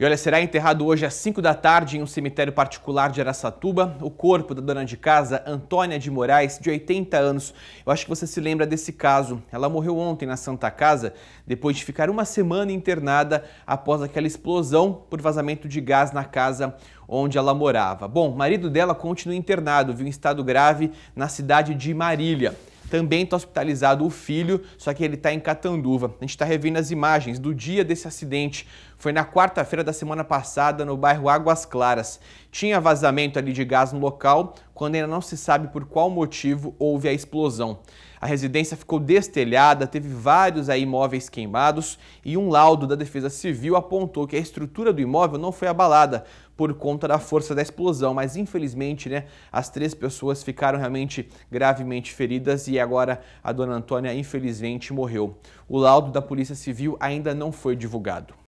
E olha, será enterrado hoje às 5 da tarde em um cemitério particular de Araçatuba o corpo da dona de casa Antônia de Moraes, de 80 anos. Eu acho que você se lembra desse caso. Ela morreu ontem na Santa Casa, depois de ficar uma semana internada após aquela explosão por vazamento de gás na casa onde ela morava. Bom, o marido dela continua internado, viu, em estado grave na cidade de Marília. Também está hospitalizado o filho, só que ele está em Catanduva. A gente está revendo as imagens do dia desse acidente. Foi na quarta-feira da semana passada, no bairro Águas Claras. Tinha vazamento ali de gás no local, quando ainda não se sabe por qual motivo houve a explosão. A residência ficou destelhada, teve vários aí imóveis queimados e um laudo da Defesa Civil apontou que a estrutura do imóvel não foi abalada, por conta da força da explosão, mas infelizmente, né, as três pessoas ficaram realmente gravemente feridas e agora a dona Antônia infelizmente morreu. O laudo da Polícia Civil ainda não foi divulgado.